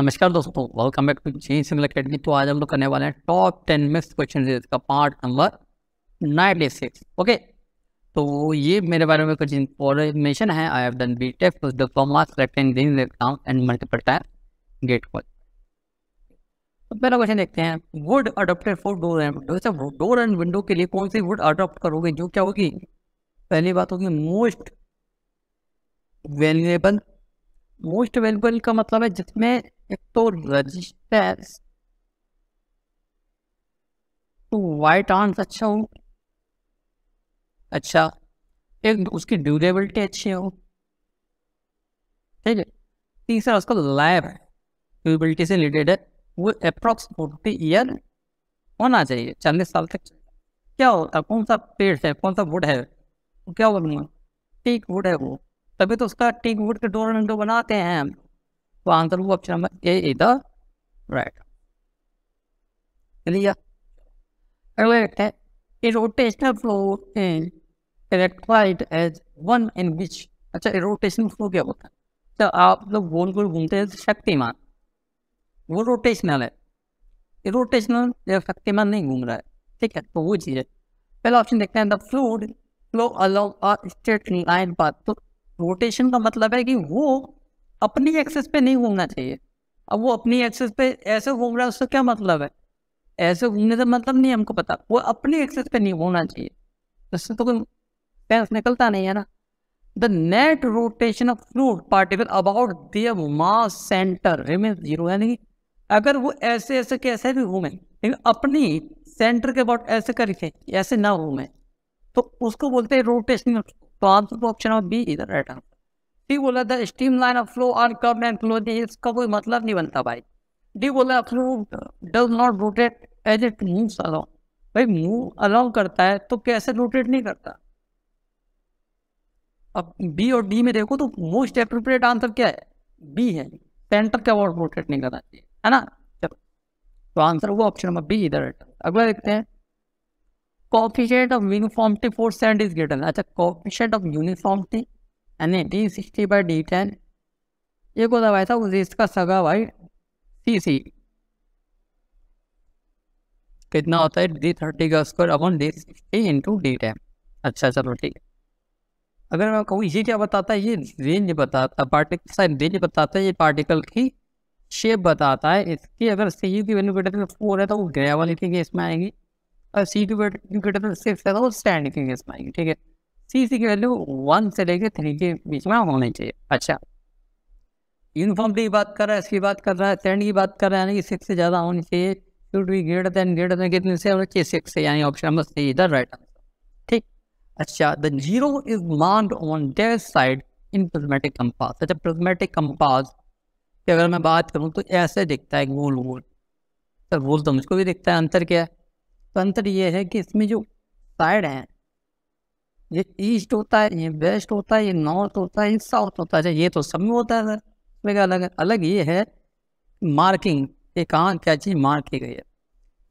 नमस्कार दोस्तों welcome back to G single academy तो आज हम लोग करने वाले हैं टॉप टेन मिक्स क्वेश्चन का part number ninety six okay तो ये मेरे बारे में कुछ इंफॉर्मेशन है I have done B Tech diploma select and exam and multiple time GATE call तो पहला क्वेश्चन देखते हैं wood adopted for door and window door and window के लिए कौन सी वुड अडोप्ट करोगे जो क्या होगी पहली बात होगी मोस्ट वैल्यूएबल मोस्ट वैल्यूएबल का मतलब है जिसमें Vector registers to y ट्रांस अच्छा हो अच्छा एक उसकी ड्यूरेबिलिटी अच्छी हो ठीक है तीसरा उसका लैब है ड्यूरेबिलिटी से रिलेटेड है वो अप्रॉक्स फोर्टी ईयर होना चाहिए चालीस साल तक क्या होता कौन सा पेड़ है कौन सा वुड है क्या बोलूँगा टीक वुड है वो तभी तो उसका टीक वुड के डोर बनाते हैं हम तो आंसर वो option number A is the right अगले देखते हैं अच्छा रोटेशनल फ्लो क्या होता है तो आप लोग गोल गोल घूमते हैं शक्तिमान वो रोटेशनल है रोटेशनल शक्तिमान नहीं घूम रहा है ठीक है तो वो चीज़ है पहला ऑप्शन देखते हैं the fluid flow along straight line path तो रोटेशन का मतलब है कि वो अपनी एक्सेस पे नहीं घूमना चाहिए अब वो अपनी एक्सेस पे ऐसे घूम रहा है उसका क्या मतलब है ऐसे घूमने से मतलब नहीं हमको पता वो अपनी एक्सेस पे नहीं घूमना चाहिए उससे तो कोई पैंस निकलता नहीं है ना the net rotation of fluid particle about their mass centre remain zero यानी अगर वो ऐसे ऐसे कैसे भी घूमें लेकिन अपनी सेंटर के अबाउट ऐसे करके ऐसे ना घूमें तो उसको बोलते हैं रोटेशन तो आंसर तो ऑप्शन ऑफ बी इधर राइट आंसर डी बोला था streamline of flow on curve and closing इसका कोई मतलब नहीं बनता भाई डी बोला flow does not rotate as it move along भाई मूव अलोंग करता है तो कैसे रोटेट नहीं करता अब बी और डी में देखो तो मोस्ट अप्रोप्रिएट आंसर क्या है बी है सेंटर का वर्ड रोटेट नहीं करना चाहिए है ना चलो तो आंसर वो ऑप्शन नंबर बी इधर अगला देखते हैं coefficient of uniformity for sand is given अच्छा कॉफिशेंट ऑफ यूनिफॉर्मिटी यानी D sixty by D ten ये को दबाया था उसे इसका सगा बाई सी सी कितना होता है डी थर्टी का square upon D sixty into D ten अच्छा चलो ठीक है अगर मैं कहूँ ये क्या बताता है ये रेंज बताता पार्टिकल सा रेंज बताता है ये पार्टिकल की शेप बताता है इसकी अगर सी यू की वैल्यू ग्रेटर देन फोर है तो वो ग्रेवल लिखेंगे इसमें आएंगी और सी की वैल्यू ग्रेटर देन सिक्स है तो वो स्टैंड लिखेंगे इसमें आएंगे ठीक है सी की वैल्यू वन से लेके थ्री के बीच में होनी चाहिए अच्छा यूनिफॉर्म की बात कर रहा है इसकी बात कर रहा है सेवन की बात कर रहा है यानी कि सिक्स से ज़्यादा होनी चाहिए should be greater than greater than कितने से होना चाहिए सिक्स से यानी ऑप्शन नंबर सी इधर राइट आंसर ठीक अच्छा the zero is marked on their side in prismatic compass अच्छा प्रिज्मेटिक कंपास की अगर मैं बात करूँ तो ऐसे दिखता है गोल गोल सर तो गोल तो मुझको भी दिखता है अंतर क्या है तो अंतर ये है कि इसमें जो साइड हैं ये ईस्ट होता है ये वेस्ट होता है ये नॉर्थ होता है ये साउथ होता है अच्छा, ये तो सब में होता है सर अलग है अलग ये है मार्किंग ये कहाँ क्या चीज़ मार्क की गई है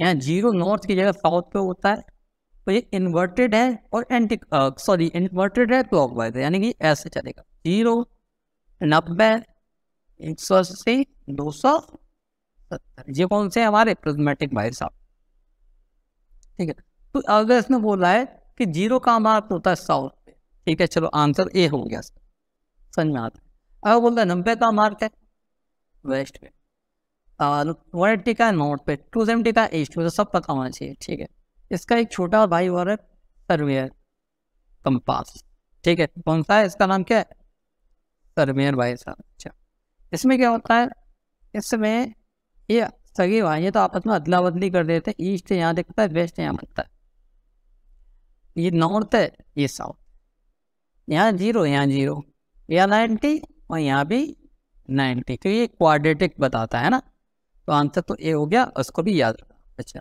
यहाँ जीरो नॉर्थ की जगह साउथ पे होता है तो ये इन्वर्टेड है और एंटी सॉरी इन्वर्टेड है क्लॉक वाइज यानी कि ऐसे चलेगा जीरो नब्बे एक सौ अस्सी दो सौ सत्तर ये कौन से हमारे प्रिज्मेटिक भाई साहब ठीक है तो अगर इसमें बोला है कि जीरो का मार्क तो होता है सौ पे ठीक है चलो आंसर ए हो गया समझ में आता है अब बोलता है नब्बे का मार्क है वेस्ट पे वन एट्टी का नॉर्थ पे टू सेवेंटी का ईस्ट पे सब पता होना चाहिए ठीक है इसका एक छोटा भाई और है सर्वेयर कंपास ठीक है कौन सा है इसका नाम क्या है सर्वेयर भाई साहब अच्छा इसमें क्या होता है इसमें ये सगे भाई ये तो आपस में अदला बदली कर देते हैं ईस्ट यहाँ दिखता है वेस्ट यहाँ बनता है ये नॉर्थ है ये साउथ यहाँ जीरो यहाँ जीरो यहाँ नाइन्टी और यहाँ भी नाइन्टी तो ये क्वाड्रेटिक बताता है ना तो आंसर तो ए हो गया उसको भी याद रखना अच्छा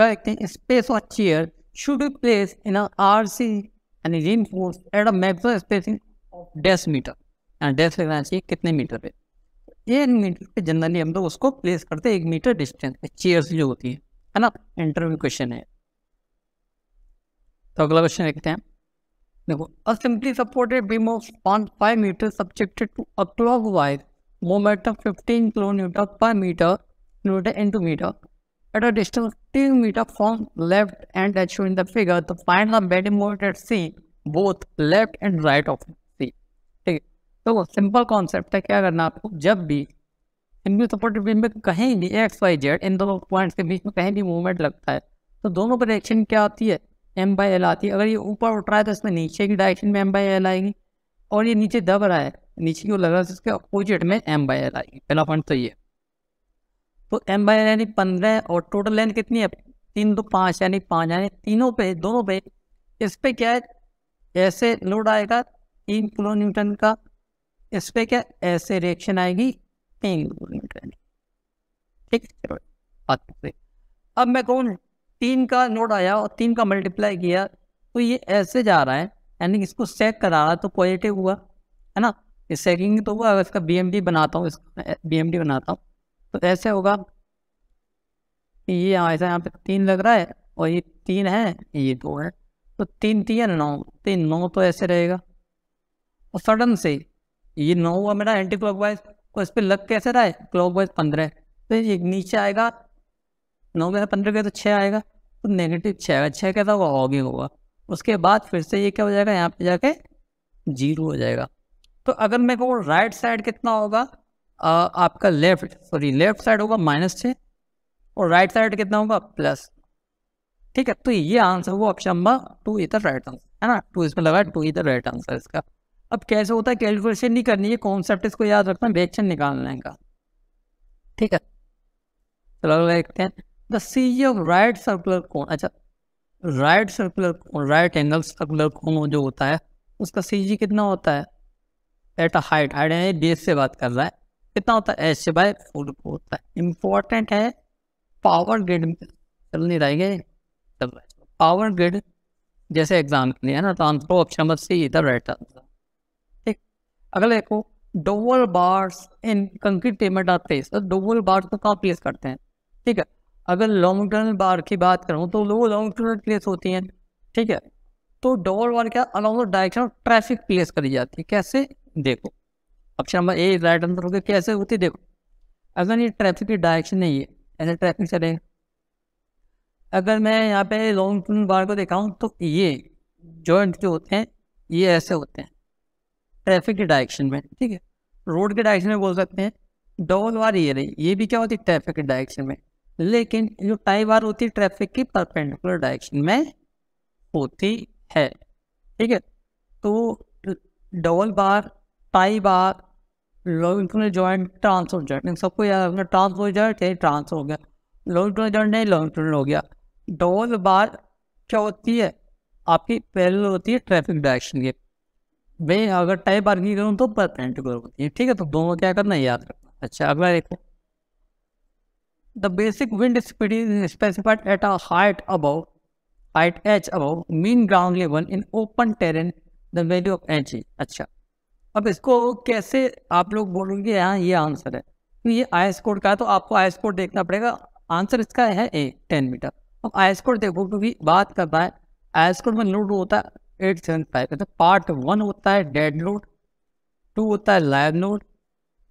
देखते हैं space of chair should be placed in a RC and reinforced at a maximum spacing of dash meter. डेस लगना चाहिए कितने मीटर पे एक मीटर पे जनरली हम लोग उसको प्लेस करते हैं एक मीटर डिस्टेंस पे चेयर्स जो होती है है ना इंटरव्यू क्वेश्चन है तो अगला क्वेश्चन देखते हैं देखो a simply supported beam of on five meter subjected to a clockwise moment of fifteen kilo newton per meter newton into meter at a distance 2 meter from left end H in the figure figure to the the bed moment at C both left and right of ठीक है तो simple concept है क्या करना आपको जब भी इनमें सपोर्टेड बीम में कहीं भी एक्स वाई जेड इन दोनों पॉइंट्स के बीच में कहीं भी मूवमेंट लगता है तो दोनों पर एक्शन क्या आती है एम बाई एल आती है अगर ये ऊपर उठ रहा है तो इसमें नीचे की डायरेक्शन में एम बाई एल आएगी और ये नीचे दब रहा है नीचे की लग रहा है तो इसके अपोजिट में एम बाई एल आएगी पहला पॉइंट तो ये तो एम बाई एल यानी पंद्रह और टोटल लेंथ कितनी है तीन दो पाँच यानी पाँच यानी तीनों पे दोनों पे इस पर क्या है ऐसे लोड आएगा तीन किलो न्यूटन का इस पर क्या ऐसे रिएक्शन आएगी तीन किलो न्यूटन ठीक है चलो अब मैं कौन तीन का नोट आया और तीन का मल्टीप्लाई किया तो ये ऐसे जा रहा है यानी इसको सेक करा रहा तो पॉजिटिव हुआ है ना ये सेकिंग तो हुआ इसका बी बनाता हूँ इसका बी बनाता हूँ तो ऐसे होगा ये ऐसा यहाँ पे तीन लग रहा है और ये तीन है ये दो है तो तीन तीन नौ तीन नौ तो ऐसे रहेगा और सडन से ये नौ हुआ मेरा एंटी क्लॉक वाइज तो इस पर लग कैसे रहा है क्लॉक वाइज पंद्रह तो ये नीचे आएगा नौ गया पंद्रह गया तो छः आएगा तो नेगेटिव छः आएगा छः कहता होगा ऑग ही होगा उसके बाद फिर से ये क्या हो जाएगा यहाँ पे जाके जीरो हो जाएगा तो अगर मेरे को राइट साइड कितना होगा आ, आपका लेफ्ट सॉरी लेफ्ट साइड होगा माइनस छः और राइट साइड कितना होगा प्लस ठीक है तो ये आंसर हुआ ऑप्शन नंबर टू इधर राइट आंसर है ना टू इसमें लगा टू इधर राइट आंसर इसका अब कैसे होता है कैलकुलेशन नहीं करनी है कॉन्सेप्ट इसको याद रखना है निकालने का ठीक है चलो देखते हैं the C of right circular cone अच्छा right circular cone right angle circular cone जो होता है उसका सी कितना होता है एट अ हाइट हाइट है बेस से बात कर रहा है कितना होता है एच बाय फोर होता है इम्पोर्टेंट है पावर ग्रिड चल नहीं रहेंगे चल रहा है पावर ग्रिड जैसे एग्जाम के लिए है ना तो आंसर ऑप्शन नंबर सी इधर राइट आंसर ठीक अगला देखो dowel bars in concrete pavement आते हैं डोवल तो बार्स को कहाँ प्लेस करते हैं ठीक है अगर लॉन्ग टर्म बार की बात करूँ तो वो लॉन्ग टर्म प्लेस होती हैं ठीक है तो डबल बार क्या along the direction of traffic place करी जाती है कैसे देखो option number A right answer हो गया कैसे होती है देखो अगर ये ट्रैफिक की डायरेक्शन नहीं है ऐसे ट्रैफिक चलेगा अगर मैं यहाँ पे लॉन्ग टर्म बार को देखाऊँ तो ये जॉइंट जो होते हैं ये ऐसे होते हैं ट्रैफिक के डायरेक्शन में ठीक है रोड के डायरेक्शन में बोल सकते हैं डबल बार ये रही ये भी क्या होती है ट्रैफिक के डायरेक्शन में लेकिन जो टाई बार होती है ट्रैफिक की परपेंडिकुलर डायरेक्शन में होती है ठीक है तो double bar tie bar long joint transfer joint इन सबको याद रखना ट्रांसफर जॉइंट है ट्रांसफर हो गया लॉन्ग इंक्रोनल जॉइंट नहीं लॉन्ग इंक्रोनल हो गया डबल बार क्या होती है आपकी पैरेलल होती है ट्रैफिक डायरेक्शन की मैं अगर टाई बार की करूँ तो परपेंडिकुलर होती है ठीक है तो दोनों क्या करना याद रखना अच्छा अगला देखो The basic wind speed is specified at a height above, height h above mean ground level in open terrain. The value of h is अच्छा अब इसको कैसे आप लोग बोलोगे यहाँ ये आंसर है तो ये आई कोड का है तो आपको आई कोड देखना पड़ेगा आंसर इसका है ए टेन मीटर अब आई कोड देखो क्योंकि बात कर रहा है आई कोड में लोड होता है एट सेवन फाइव तो पार्ट वन होता है डेड लोड टू होता है लाइव लोड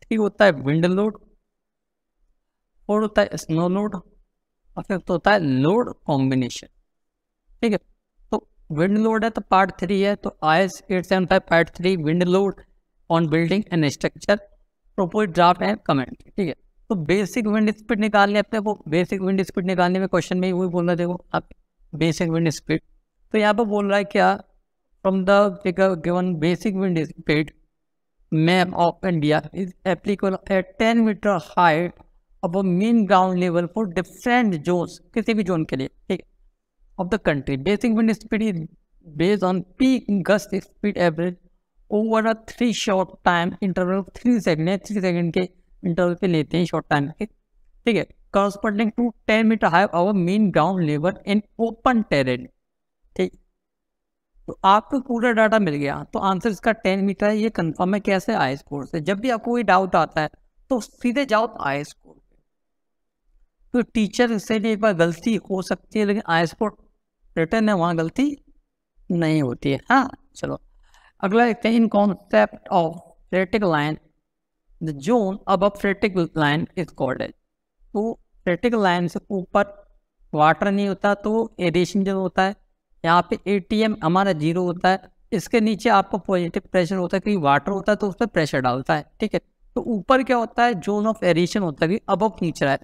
थ्री होता है विंड लोड और होता है स्नो लोड और फिफ्थ होता है लोड कॉम्बिनेशन ठीक है तो विंड लोड है तो पार्ट थ्री है तो I S eight seven five part three wind load on building and structure propose draft and comment ठीक है तो बेसिक विंड स्पीड निकालने अपने वो बेसिक विंड स्पीड निकालने में क्वेश्चन में वही बोल रहा देखो आप बेसिक विंड स्पीड तो यहाँ पर बोल रहा है क्या from the figure given basic wind speed map of India is applicable at ten meter height अब mean ground level for different zones किसी भी जोन के लिए ठीक है of the country basic wind speed is based on peak gust speed average over a three short time interval three second या three second के interval पे लेते हैं शॉर्ट टाइम के ठीक है corresponding to ten meter high above mean ground level in open terrain ठीक तो आपको पूरा डाटा मिल गया तो आंसर इसका टेन मीटर है ये कंफर्म है कैसे आई स्कोर से जब भी आपको कोई डाउट आता है तो सीधे जाओ आई स्कोर तो टीचर से भी एक बार गलती हो सकती है लेकिन आई स्पोर्ट रिटर्न है वहाँ गलती नहीं होती है हाँ चलो अगला देखते हैं in concept of phreatic line the zone अब फ्रेटिक लाइन इज कॉल्ड है तो फ्रेटिक लाइन से ऊपर वाटर नहीं होता तो एडिशन जो होता है यहाँ पे एटीएम हमारा जीरो होता है इसके नीचे आपको पॉजिटिव प्रेशर होता है क्योंकि वाटर होता है तो उस पर प्रेशर डालता है ठीक है तो ऊपर क्या होता है जोन ऑफ एरिएशन होता है कि अब नीचे है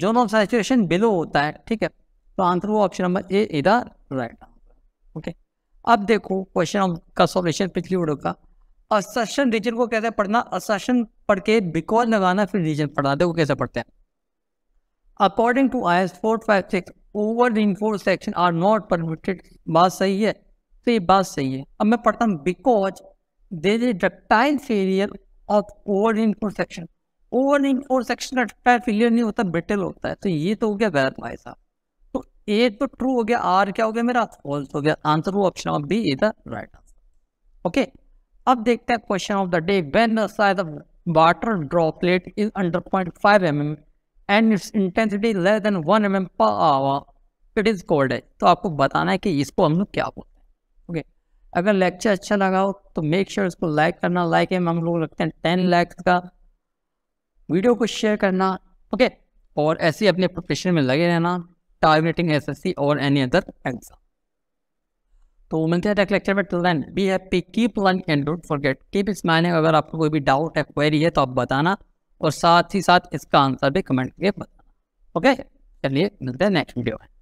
जोन ऑफ सैचुरेशन बिलो होता है ठीक है तो आंसर वो ऑप्शन नंबर ए इधर राइट ओके अब देखो क्वेश्चन का सॉल्यूशन पिछली वीडियो का असर्शन रीजन को कैसे पढ़ना असर्शन पढ़ के बिकॉज लगाना फिर रीजन पढ़ना देखो कैसे पढ़ते हैं according to I S four five six over reinforce section are not permitted बात सही है तो ये बात सही है अब मैं पढ़ता हूँ because there is ductile failure of over reinforce section over नहीं और सेक्शन अटका फेलियर नहीं होता ब्रिटल होता है तो ये तो हो गया गलत भाई साहब तो ए तो ट्रू हो गया आर क्या हो गया मेरा फॉल्स हो गया आंसर वो option of B is the right okay अब देखते हैं question of the day when size of water droplet is under point five M M and its intensity less than one M M per hour it is called है तो आपको बताना है कि इसको हम लोग क्या बोलते हैं ओके अगर लेक्चर अच्छा लगा हो तो मेक श्योर sure इसको लाइक करना लाइक एम हम लोग रखते हैं टेन लैक्स का वीडियो को शेयर करना ओके और ऐसे ही अपने प्रोफेशन में लगे रहना टारगेटिंग एसएससी और एनी अदर एग्जाम तो मिलते हैं लेक्चर में till then be happy keep learning and don't forget keep smiling अगर आपको कोई भी डाउट है क्वेरी है तो आप बताना और साथ ही साथ इसका आंसर भी कमेंट करके बताना ओके चलिए मिलते हैं नेक्स्ट वीडियो में